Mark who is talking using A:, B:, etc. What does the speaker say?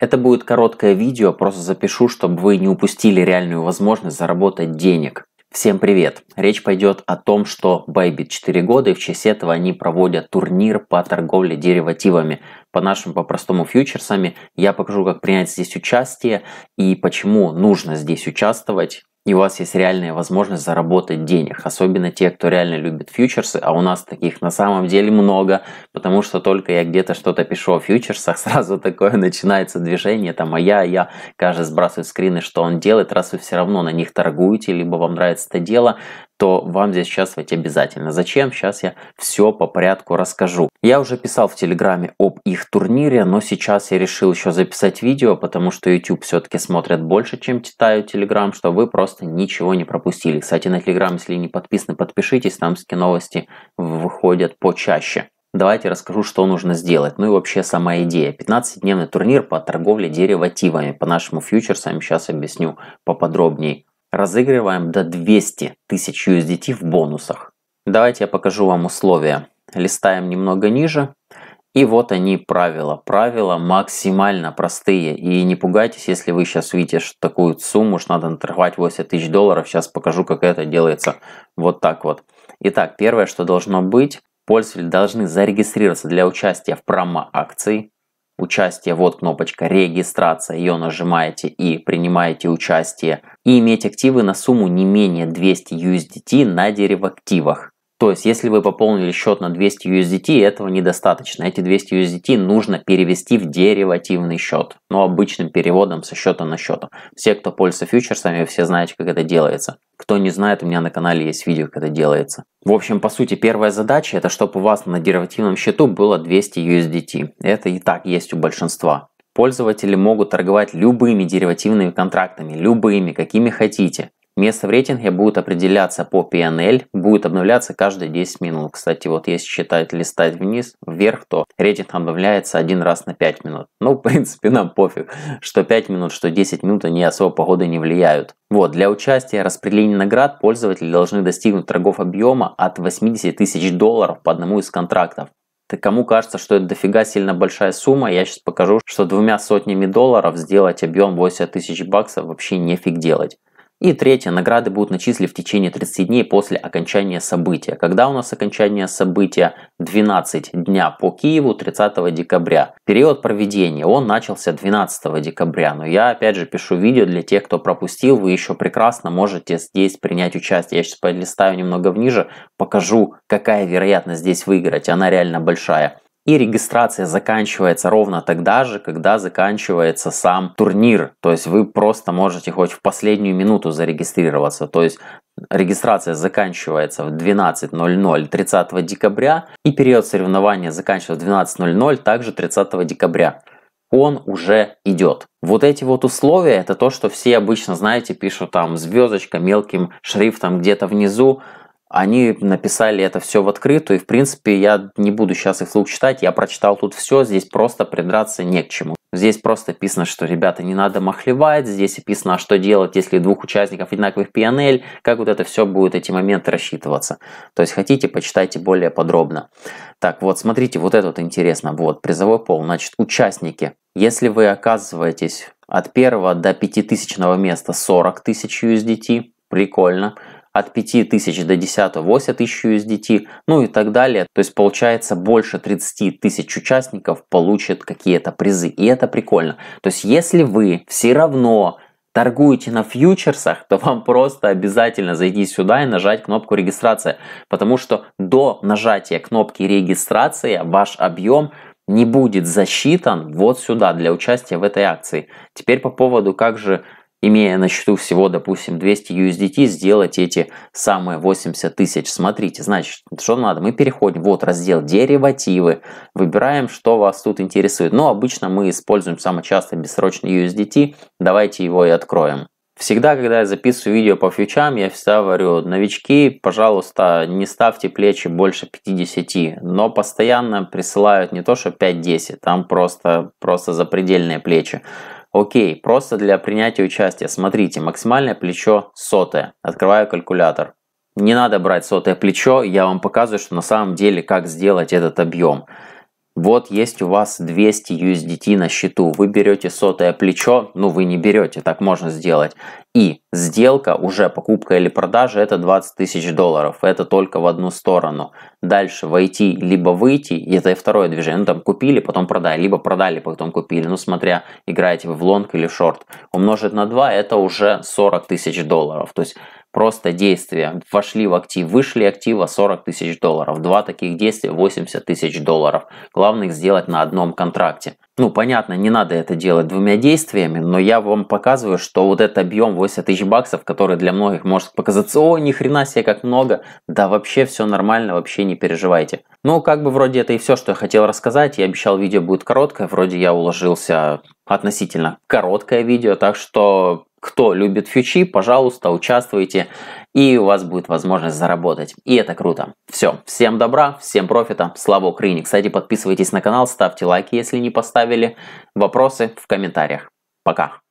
A: Это будет короткое видео, просто запишу, чтобы вы не упустили реальную возможность заработать денег. Всем привет! Речь пойдет о том, что Bybit 4 года и в честь этого они проводят турнир по торговле деривативами. По нашим по-простому фьючерсами я покажу, как принять здесь участие и почему нужно здесь участвовать, и у вас есть реальная возможность заработать денег, особенно те, кто реально любит фьючерсы, а у нас таких на самом деле много, потому что только я где-то что-то пишу о фьючерсах, сразу такое начинается движение, там, а я, я, каждый сбрасывает скрины, что он делает, раз вы все равно на них торгуете, либо вам нравится это дело, то вам здесь участвовать обязательно. Зачем? Сейчас я все по порядку расскажу. Я уже писал в Телеграме об их турнире, но сейчас я решил еще записать видео, потому что YouTube все-таки смотрят больше, чем читают Телеграм, что вы просто ничего не пропустили. Кстати, на Телеграм, если не подписаны, подпишитесь, там все новости выходят почаще. Давайте расскажу, что нужно сделать. Ну и вообще сама идея. 15-дневный турнир по торговле деривативами. По нашему фьючерсам сейчас объясню поподробнее разыгрываем до 200 тысяч USDT в бонусах. Давайте я покажу вам условия. Листаем немного ниже. И вот они правила. Правила максимально простые. И не пугайтесь, если вы сейчас видите что такую сумму, что надо наторговать 80 тысяч долларов. Сейчас покажу, как это делается вот так вот. Итак, первое, что должно быть, пользователи должны зарегистрироваться для участия в промо-акции. Участие, вот кнопочка регистрация, ее нажимаете и принимаете участие и иметь активы на сумму не менее 200 USDT на деривативах. То есть, если вы пополнили счет на 200 USDT, этого недостаточно. Эти 200 USDT нужно перевести в деривативный счет, но обычным переводом со счета на счет. Все, кто пользуется фьючерсами, все знаете, как это делается. Кто не знает, у меня на канале есть видео, как это делается. В общем, по сути, первая задача, это чтобы у вас на деривативном счету было 200 USDT. Это и так есть у большинства. Пользователи могут торговать любыми деривативными контрактами, любыми, какими хотите. Место в рейтинге будет определяться по PNL, будет обновляться каждые 10 минут. Кстати, вот если считать, листать вниз, вверх, то рейтинг обновляется один раз на 5 минут. Ну, в принципе, нам пофиг, что 5 минут, что 10 минут, они особо погоды не влияют. Вот, для участия в наград пользователи должны достигнуть торгов объема от 80 тысяч долларов по одному из контрактов. Так кому кажется, что это дофига сильно большая сумма, я сейчас покажу, что двумя сотнями долларов сделать объем 80 тысяч баксов вообще нефиг делать. И третье, награды будут начислены в течение 30 дней после окончания события. Когда у нас окончание события 12 дня по Киеву 30 декабря. Период проведения, он начался 12 декабря, но я опять же пишу видео для тех, кто пропустил, вы еще прекрасно можете здесь принять участие. Я сейчас полистаю немного вниже, покажу, какая вероятность здесь выиграть, она реально большая. И регистрация заканчивается ровно тогда же, когда заканчивается сам турнир. То есть вы просто можете хоть в последнюю минуту зарегистрироваться. То есть регистрация заканчивается в 12.00 30 декабря и период соревнования заканчивается в 12.00 также 30 декабря он уже идет. Вот эти вот условия, это то, что все обычно, знаете, пишут там звездочка мелким шрифтом где-то внизу, они написали это все в открытую, и, в принципе, я не буду сейчас их вслух читать, я прочитал тут все, здесь просто придраться не к чему. Здесь просто писано, что, ребята, не надо махлевать, здесь описано, а что делать, если двух участников одинаковых PNL, как вот это все будет, эти моменты рассчитываться. То есть, хотите, почитайте более подробно. Так, вот, смотрите, вот это вот интересно, вот, призовой пол, значит, участники. Если вы оказываетесь от первого до 5000 места 40 тысяч USDT, прикольно, от 5000 до 10 ось 1000 USDT, ну и так далее. То есть получается больше 30 тысяч участников получат какие-то призы. И это прикольно. То есть если вы все равно торгуете на фьючерсах, то вам просто обязательно зайти сюда и нажать кнопку регистрация, потому что до нажатия кнопки регистрации ваш объем не будет засчитан вот сюда для участия в этой акции. Теперь по поводу, как же имея на счету всего, допустим, 200 USDT, сделать эти самые 80 тысяч. Смотрите, значит, что надо? Мы переходим, вот раздел деривативы, выбираем, что вас тут интересует. Но обычно мы используем самый часто бессрочный USDT, давайте его и откроем. Всегда, когда я записываю видео по фьючам, я всегда говорю, новички, пожалуйста, не ставьте плечи больше 50, но постоянно присылают не то, что 5-10, там просто, просто запредельные плечи. Окей, просто для принятия участия. Смотрите, максимальное плечо сотое. Открываю калькулятор. Не надо брать сотое плечо, я вам показываю, что на самом деле как сделать этот объем вот есть у вас 200 USDT на счету, вы берете сотое плечо, ну вы не берете, так можно сделать. И сделка, уже покупка или продажа, это 20 тысяч долларов, это только в одну сторону. Дальше войти, либо выйти, и это и второе движение, ну там купили, потом продали, либо продали, потом купили, ну смотря, играете вы в лонг или в шорт. Умножить на 2, это уже 40 тысяч долларов, то есть Просто действия. Вошли в актив, вышли актива 40 тысяч долларов. Два таких действия 80 тысяч долларов. Главное их сделать на одном контракте. Ну, понятно, не надо это делать двумя действиями, но я вам показываю, что вот этот объем 80 тысяч баксов, который для многих может показаться, о, ни хрена себе, как много, да вообще все нормально, вообще не переживайте. Ну, как бы вроде это и все, что я хотел рассказать, я обещал видео будет короткое, вроде я уложился относительно короткое видео, так что кто любит фьючи, пожалуйста, участвуйте, и у вас будет возможность заработать. И это круто. Все, всем добра, всем профита, слава Украине. Кстати, подписывайтесь на канал, ставьте лайки, если не поставили. Вопросы в комментариях. Пока.